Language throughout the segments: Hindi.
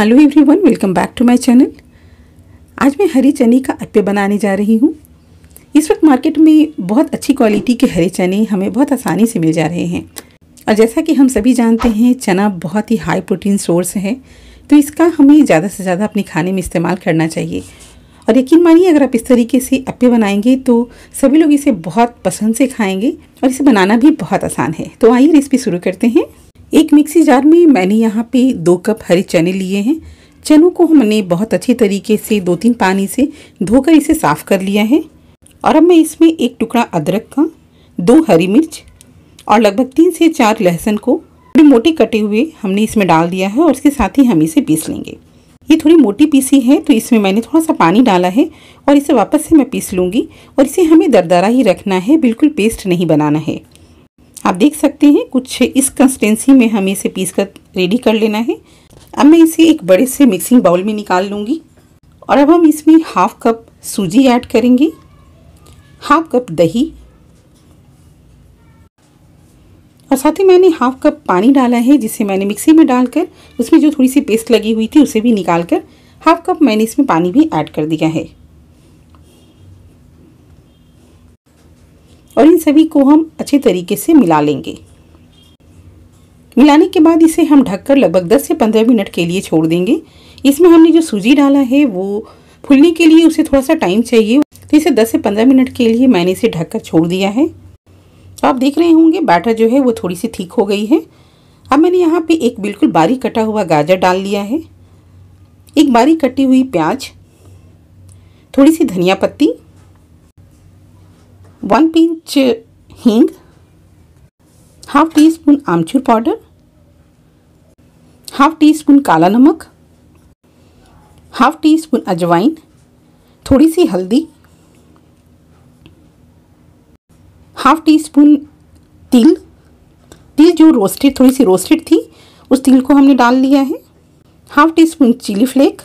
hello everyone welcome back to my channel आज मैं हरी चने का अप्पे बनाने जा रही हूँ इस वक्त मार्केट में बहुत अच्छी क्वालिटी के हरे चने हमें बहुत आसानी से मिल जा रहे हैं और जैसा कि हम सभी जानते हैं चना बहुत ही हाई प्रोटीन सोर्स है तो इसका हमें ज़्यादा से ज़्यादा अपने खाने में इस्तेमाल करना चाहिए और यकीन मानिए अगर आप इस तरीके से अप्पे बनाएंगे तो सभी लोग इसे बहुत पसंद से खाएंगे और इसे बनाना भी बहुत आसान है तो आइए रेसिपी शुरू करते हैं एक मिक्सी जार में मैंने यहाँ पे दो कप हरे चने लिए हैं चनों को हमने बहुत अच्छे तरीके से दो तीन पानी से धोकर इसे साफ़ कर लिया है और अब मैं इसमें एक टुकड़ा अदरक का दो हरी मिर्च और लगभग तीन से चार लहसुन को थोड़े मोटे कटे हुए हमने इसमें डाल दिया है और इसके साथ ही हम इसे पीस लेंगे ये थोड़ी मोटी पीसी है तो इसमें मैंने थोड़ा सा पानी डाला है और इसे वापस से मैं पीस लूँगी और इसे हमें दरदरा ही रखना है बिल्कुल पेस्ट नहीं बनाना है आप देख सकते हैं कुछ इस कंसिस्टेंसी में हमें इसे पीस कर रेडी कर लेना है अब मैं इसे एक बड़े से मिक्सिंग बाउल में निकाल लूँगी और अब हम इसमें हाफ कप सूजी ऐड करेंगे हाफ कप दही और साथ ही मैंने हाफ कप पानी डाला है जिसे मैंने मिक्सी में डालकर उसमें जो थोड़ी सी पेस्ट लगी हुई थी उसे भी निकाल कर हाफ कप मैंने इसमें पानी भी ऐड कर दिया है और इन सभी को हम अच्छे तरीके से मिला लेंगे मिलाने के बाद इसे हम ढककर लगभग 10 से 15 मिनट के लिए छोड़ देंगे इसमें हमने जो सूजी डाला है वो फूलने के लिए उसे थोड़ा सा टाइम चाहिए तो इसे 10 से 15 मिनट के लिए मैंने इसे ढककर छोड़ दिया है तो आप देख रहे होंगे बैटर जो है वो थोड़ी सी ठीक हो गई है अब मैंने यहाँ पर एक बिल्कुल बारीक कटा हुआ गाजर डाल लिया है एक बारीक कटी हुई प्याज थोड़ी सी धनिया पत्ती वन पिंच हींग हाफ टी स्पून आमचूर पाउडर हाफ टी स्पून काला नमक हाफ टी स्पून अजवाइन थोड़ी सी हल्दी हाफ टी स्पून तिल तिल जो रोस्टेड थोड़ी सी रोस्टेड थी उस तिल को हमने डाल लिया है half teaspoon chilli flake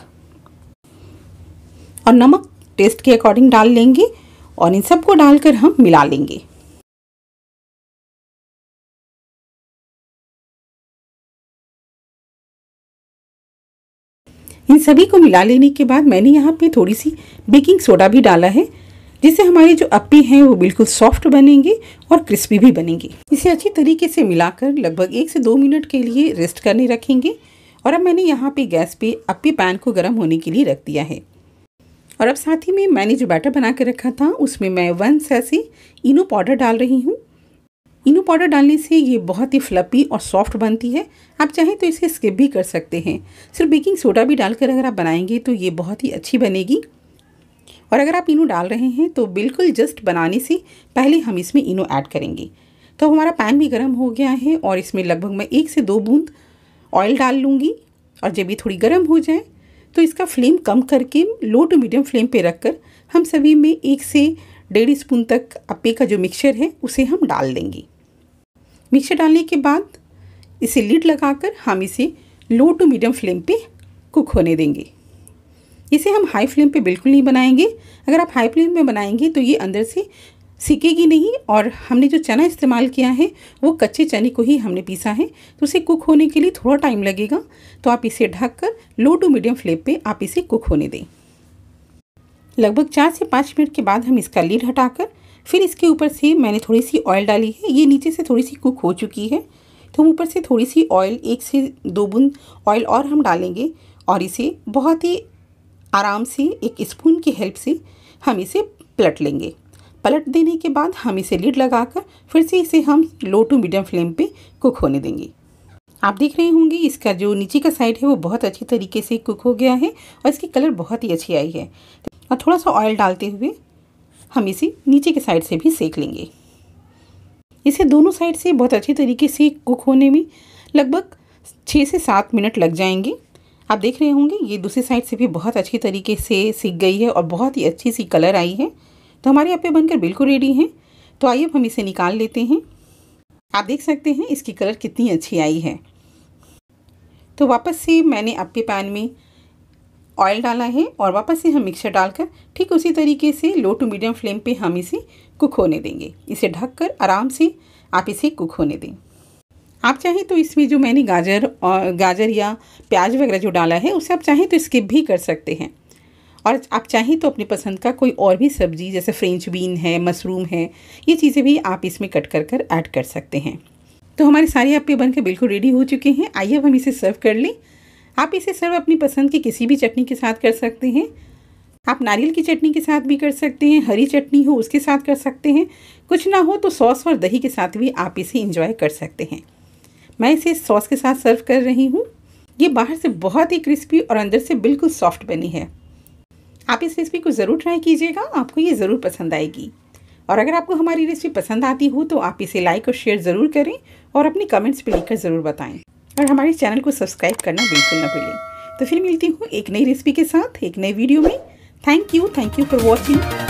और नमक टेस्ट के अकॉर्डिंग डाल लेंगे और इन सबको डालकर हम मिला लेंगे इन सभी को मिला लेने के बाद मैंने यहाँ पे थोड़ी सी बेकिंग सोडा भी डाला है जिससे हमारे जो अप्पी हैं वो बिल्कुल सॉफ्ट बनेंगे और क्रिस्पी भी बनेंगे इसे अच्छी तरीके से मिलाकर लगभग एक से दो मिनट के लिए रेस्ट करने रखेंगे और अब मैंने यहाँ पे गैस पे अप्पी पैन को गर्म होने के लिए रख दिया है और अब साथ ही में मैंने जो बैटर बना के रखा था उसमें मैं वन सैसे इनो पाउडर डाल रही हूँ इनो पाउडर डालने से ये बहुत ही फ्लपी और सॉफ्ट बनती है आप चाहें तो इसे स्किप भी कर सकते हैं सिर्फ बेकिंग सोडा भी डालकर अगर आप बनाएंगे तो ये बहुत ही अच्छी बनेगी और अगर आप इनो डाल रहे हैं तो बिल्कुल जस्ट बनाने से पहले हम इसमें इनो ऐड करेंगे तो हमारा पैन भी गर्म हो गया है और इसमें लगभग मैं एक से दो बूंद ऑयल डाल लूँगी और जब ये थोड़ी गर्म हो जाए तो इसका फ्लेम कम करके लो टू मीडियम फ्लेम पे रखकर हम सभी में एक से डेढ़ स्पून तक अपे का जो मिक्सचर है उसे हम डाल देंगे मिक्सचर डालने के बाद इसे लीड लगाकर हम इसे लो टू मीडियम फ्लेम पे कुक होने देंगे इसे हम हाई फ्लेम पे बिल्कुल नहीं बनाएंगे अगर आप हाई फ्लेम में बनाएंगे तो ये अंदर से सीखेगी नहीं और हमने जो चना इस्तेमाल किया है वो कच्चे चने को ही हमने पीसा है तो उसे कुक होने के लिए थोड़ा टाइम लगेगा तो आप इसे ढककर लो टू मीडियम फ्लेम पे आप इसे कुक होने दें लगभग चार से पाँच मिनट के बाद हम इसका लीड हटाकर फिर इसके ऊपर से मैंने थोड़ी सी ऑयल डाली है ये नीचे से थोड़ी सी कुक हो चुकी है तो हम ऊपर से थोड़ी सी ऑयल एक से दो बूंद ऑयल और हम डालेंगे और इसे बहुत ही आराम से एक स्पून की हेल्प से हम इसे पलट लेंगे पलट देने के बाद हम इसे लीड लगाकर फिर से इसे हम लो टू मीडियम फ्लेम पे कुक होने देंगे आप देख रहे होंगे इसका जो नीचे का साइड है वो बहुत अच्छी तरीके से कुक हो गया है और इसकी कलर बहुत ही अच्छी आई है और थोड़ा सा ऑयल डालते हुए हम इसे नीचे के साइड से भी सेक लेंगे इसे दोनों साइड से बहुत अच्छी तरीके से कुक होने में लगभग छः से सात मिनट लग जाएंगे आप देख रहे होंगे ये दूसरी साइड से भी बहुत अच्छी तरीके से सीख गई है और बहुत ही अच्छी सी कलर आई है तो हमारे पे बनकर बिल्कुल रेडी हैं तो आइए अब हम इसे निकाल लेते हैं आप देख सकते हैं इसकी कलर कितनी अच्छी आई है तो वापस से मैंने अपे पैन में ऑयल डाला है और वापस से हम मिक्सर डालकर ठीक उसी तरीके से लो टू मीडियम फ्लेम पे हम इसे कुक होने देंगे इसे ढककर आराम से आप इसे कुक होने दें आप चाहें तो इसमें जो मैंने गाजर और गाजर या प्याज वगैरह जो डाला है उसे आप चाहें तो स्किप भी कर सकते हैं और आप चाहें तो अपनी पसंद का कोई और भी सब्जी जैसे फ्रेंच बीन है मशरूम है ये चीज़ें भी आप इसमें कट कर कर ऐड कर सकते हैं तो हमारे सारे बन बनकर बिल्कुल रेडी हो चुके हैं आइए अब हम इसे सर्व कर लें आप इसे सर्व अपनी पसंद की किसी भी चटनी के साथ कर सकते हैं आप नारियल की चटनी के साथ भी कर सकते हैं हरी चटनी हो उसके साथ कर सकते हैं कुछ ना हो तो सॉस और दही के साथ भी आप इसे इंजॉय कर सकते हैं मैं इसे सॉस के साथ सर्व कर रही हूँ ये बाहर से बहुत ही क्रिस्पी और अंदर से बिल्कुल सॉफ्ट बनी है आप इस रेसिपी को ज़रूर ट्राई कीजिएगा आपको ये ज़रूर पसंद आएगी और अगर आपको हमारी रेसिपी पसंद आती हो तो आप इसे लाइक और शेयर ज़रूर करें और अपने कमेंट्स पर लिखकर ज़रूर बताएं और हमारे चैनल को सब्सक्राइब करना बिल्कुल ना भूलें तो फिर मिलती हूँ एक नई रेसिपी के साथ एक नए वीडियो में thank you thank you for watching